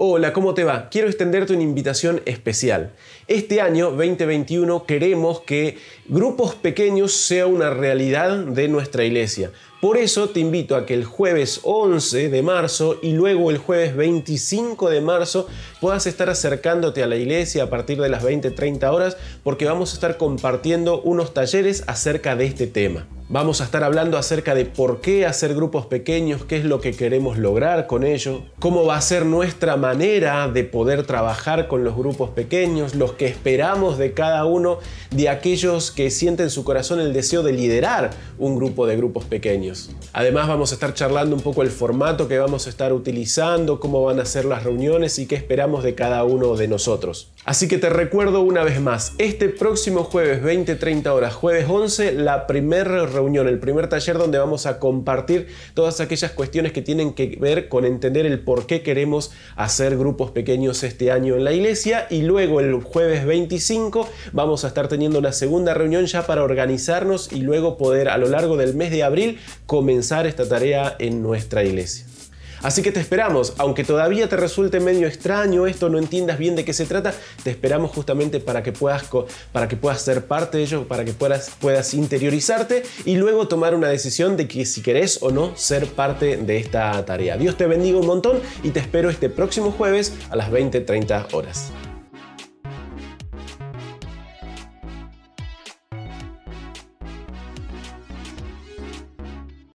Hola, ¿cómo te va? Quiero extenderte una invitación especial. Este año 2021 queremos que grupos pequeños sea una realidad de nuestra iglesia. Por eso te invito a que el jueves 11 de marzo y luego el jueves 25 de marzo puedas estar acercándote a la iglesia a partir de las 20-30 horas porque vamos a estar compartiendo unos talleres acerca de este tema. Vamos a estar hablando acerca de por qué hacer grupos pequeños, qué es lo que queremos lograr con ello, cómo va a ser nuestra manera de poder trabajar con los grupos pequeños, los que esperamos de cada uno de aquellos que sienten en su corazón el deseo de liderar un grupo de grupos pequeños. Además vamos a estar charlando un poco el formato que vamos a estar utilizando, cómo van a ser las reuniones y qué esperamos de cada uno de nosotros. Así que te recuerdo una vez más, este próximo jueves 20-30 horas, jueves 11, la primera reunión reunión, el primer taller donde vamos a compartir todas aquellas cuestiones que tienen que ver con entender el por qué queremos hacer grupos pequeños este año en la iglesia y luego el jueves 25 vamos a estar teniendo una segunda reunión ya para organizarnos y luego poder a lo largo del mes de abril comenzar esta tarea en nuestra iglesia. Así que te esperamos, aunque todavía te resulte medio extraño esto, no entiendas bien de qué se trata, te esperamos justamente para que puedas, para que puedas ser parte de ello, para que puedas, puedas interiorizarte y luego tomar una decisión de que si querés o no ser parte de esta tarea. Dios te bendiga un montón y te espero este próximo jueves a las 20.30 horas.